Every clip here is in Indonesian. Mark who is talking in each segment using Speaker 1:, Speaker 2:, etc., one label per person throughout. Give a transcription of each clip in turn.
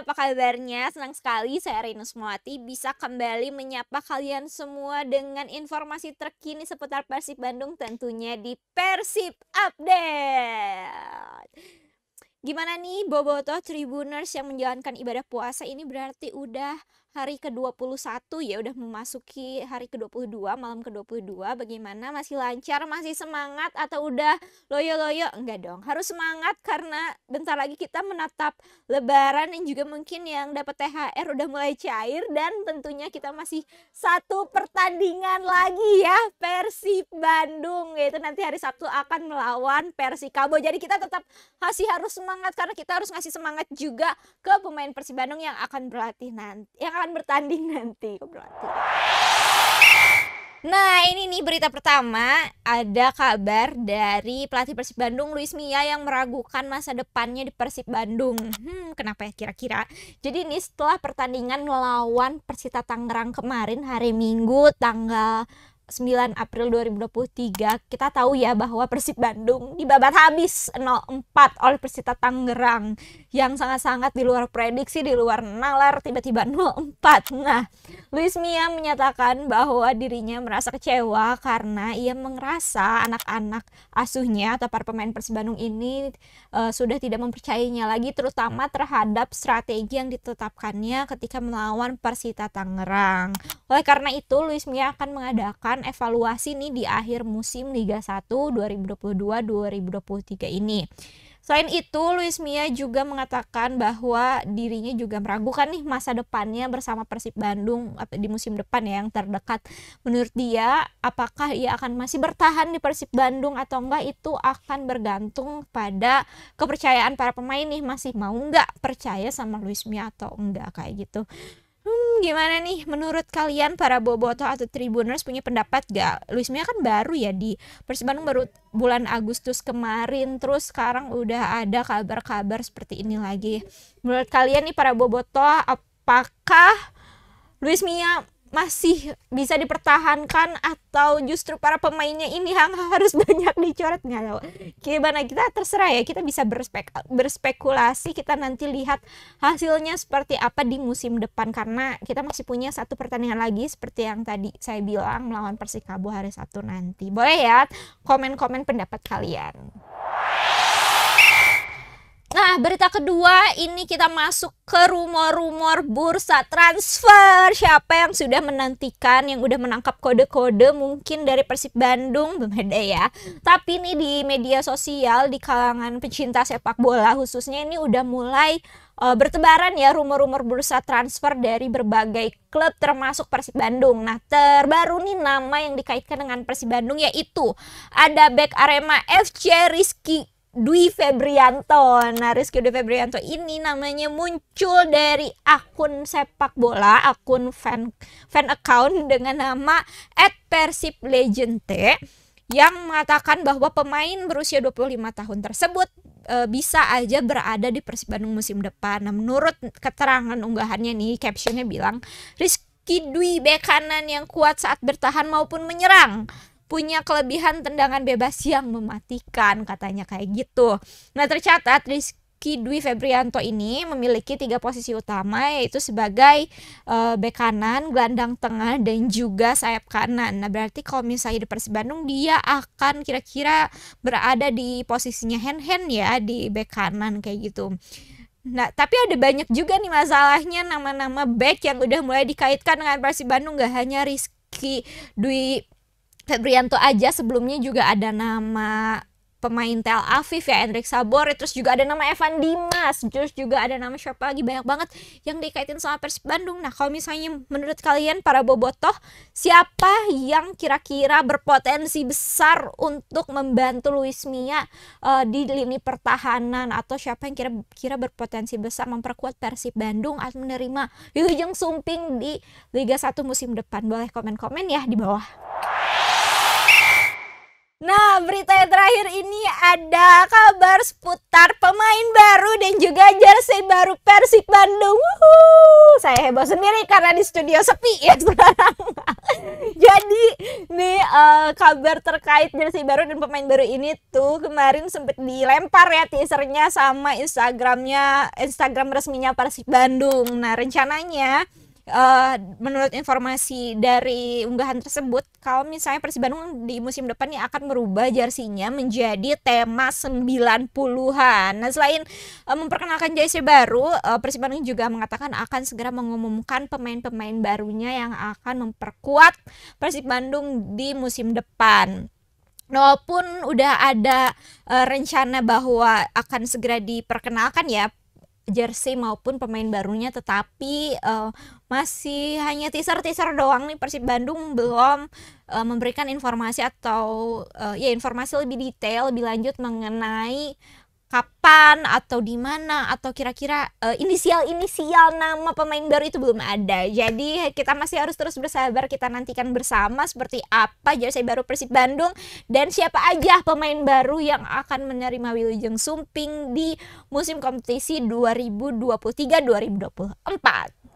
Speaker 1: apa kabarnya? Senang sekali saya Rina Sumawati bisa kembali menyapa kalian semua dengan informasi terkini seputar Persib Bandung tentunya di Persib Update. Gimana nih Bobotoh Tribuners yang menjalankan ibadah puasa ini berarti udah hari ke-21 ya udah memasuki hari ke-22 malam ke-22 bagaimana masih lancar masih semangat atau udah loyo-loyo enggak dong harus semangat karena bentar lagi kita menatap lebaran dan juga mungkin yang dapat THR udah mulai cair dan tentunya kita masih satu pertandingan lagi ya Persib Bandung yaitu nanti hari Sabtu akan melawan Persikabo jadi kita tetap masih harus semangat semangat karena kita harus ngasih semangat juga ke pemain Persib Bandung yang akan berlatih nanti, yang akan bertanding nanti berlatih. Nah ini nih berita pertama ada kabar dari pelatih Persib Bandung Luis Mia yang meragukan masa depannya di Persib Bandung. Hmm kenapa ya kira-kira? Jadi ini setelah pertandingan melawan Persita Tangerang kemarin hari Minggu tanggal 9 April 2023 kita tahu ya bahwa Persib Bandung dibabat habis 0-4 oleh Persita Tangerang yang sangat-sangat di luar prediksi, di luar nalar tiba-tiba 0-4. Nah, Luis Mia menyatakan bahwa dirinya merasa kecewa karena ia merasa anak-anak asuhnya atau para pemain Persib Bandung ini uh, sudah tidak mempercayainya lagi terutama terhadap strategi yang ditetapkannya ketika melawan Persita Tangerang. Oleh karena itu, Luis Mia akan mengadakan evaluasi nih di akhir musim Liga 1 2022-2023 ini. Selain itu, Luis Mia juga mengatakan bahwa dirinya juga meragukan nih masa depannya bersama Persib Bandung di musim depan ya, yang terdekat. Menurut dia, apakah ia akan masih bertahan di Persib Bandung atau enggak itu akan bergantung pada kepercayaan para pemain nih masih mau enggak percaya sama Luis Mia atau enggak kayak gitu gimana nih menurut kalian para boboto atau tribuners punya pendapat gak? Luis Mia kan baru ya di Persib Bandung baru bulan Agustus kemarin terus sekarang udah ada kabar-kabar seperti ini lagi. Menurut kalian nih para boboto apakah Luis Mia masih bisa dipertahankan atau justru para pemainnya ini yang harus banyak dicoret nggak tahu gimana kita terserah ya kita bisa berspek berspekulasi kita nanti lihat hasilnya seperti apa di musim depan karena kita masih punya satu pertandingan lagi seperti yang tadi saya bilang melawan Persikabo hari Sabtu nanti boleh ya komen-komen pendapat kalian Nah, berita kedua ini kita masuk ke rumor-rumor bursa transfer. Siapa yang sudah menantikan, yang udah menangkap kode-kode mungkin dari Persib Bandung, belum ada ya. Tapi ini di media sosial, di kalangan pecinta sepak bola khususnya ini udah mulai uh, bertebaran ya rumor-rumor bursa transfer dari berbagai klub termasuk Persib Bandung. Nah, terbaru nih nama yang dikaitkan dengan Persib Bandung yaitu ada bek Arema FC Rizky Dwi Febrianto. Nah, Rizky Dwi Febrianto ini namanya muncul dari akun sepak bola, akun fan fan account dengan nama @persiplegend yang mengatakan bahwa pemain berusia 25 tahun tersebut e, bisa aja berada di Persib Bandung musim depan. Nah, menurut keterangan unggahannya nih, captionnya bilang Rizky Dwi bekanan yang kuat saat bertahan maupun menyerang punya kelebihan tendangan bebas yang mematikan katanya kayak gitu. Nah tercatat Rizky Dwi Febrianto ini memiliki tiga posisi utama yaitu sebagai uh, bek kanan, gelandang tengah dan juga sayap kanan. Nah, berarti kalau misalnya di Persib Bandung dia akan kira-kira berada di posisinya hand-hand ya di bek kanan kayak gitu. Nah, tapi ada banyak juga nih masalahnya nama-nama bek yang udah mulai dikaitkan dengan Persib Bandung gak hanya Rizky Dwi Febrianto aja sebelumnya juga ada nama pemain Tel Aviv ya Hendrik Sabore terus juga ada nama Evan Dimas terus juga ada nama siapa lagi banyak banget yang dikaitin sama Persib Bandung nah kalau misalnya menurut kalian para bobotoh siapa yang kira-kira berpotensi besar untuk membantu Luis Mia uh, eh, di lini pertahanan atau siapa yang kira-kira berpotensi besar memperkuat Persib Bandung atau menerima Yujung Sumping di Liga 1 musim depan boleh komen-komen ya di bawah Nah, berita yang terakhir ini ada kabar seputar pemain baru dan juga jersey baru Persib Bandung. Wuhu, saya heboh sendiri karena di studio sepi ya sekarang. Jadi, nih uh, kabar terkait jersey baru dan pemain baru ini tuh kemarin sempat dilempar ya teasernya sama Instagramnya, Instagram resminya Persib Bandung. Nah, rencananya uh, menurut informasi dari unggahan tersebut, kalau misalnya Persib Bandung di musim depannya akan merubah jersinya menjadi tema 90-an. Nah, selain uh, memperkenalkan jersey baru, uh, Persib Bandung juga mengatakan akan segera mengumumkan pemain-pemain barunya yang akan memperkuat Persib Bandung di musim depan. Walaupun udah ada uh, rencana bahwa akan segera diperkenalkan ya jersey maupun pemain barunya tetapi uh, masih hanya teaser-teaser doang nih Persib Bandung belum uh, memberikan informasi atau uh, ya informasi lebih detail lebih lanjut mengenai kapan atau di mana atau kira-kira uh, inisial-inisial nama pemain baru itu belum ada. Jadi kita masih harus terus bersabar, kita nantikan bersama seperti apa jersey baru Persib Bandung dan siapa aja pemain baru yang akan menerima Wilujeng Sumping di musim kompetisi 2023-2024.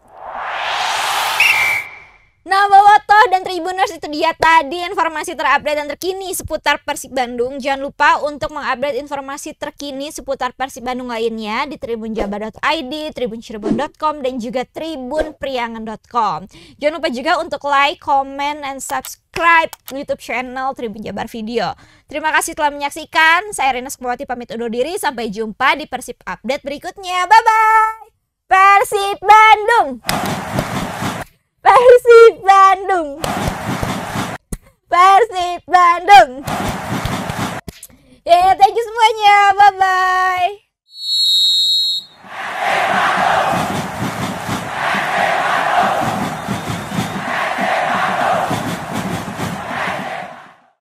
Speaker 1: Nah, toh dan Tribuners itu dia tadi informasi terupdate dan terkini seputar Persib Bandung. Jangan lupa untuk mengupdate informasi terkini seputar Persib Bandung lainnya di tribunjabar.id, tribuncirebon.com, dan juga tribunpriangan.com. Jangan lupa juga untuk like, comment, and subscribe YouTube channel Tribun Jabar Video. Terima kasih telah menyaksikan. Saya Rina Sukmawati pamit undur diri. Sampai jumpa di Persib Update berikutnya. Bye-bye! Persib Bandung! Persib Bandung. Persib Bandung. Ya, yeah, thank you semuanya. Bye bye.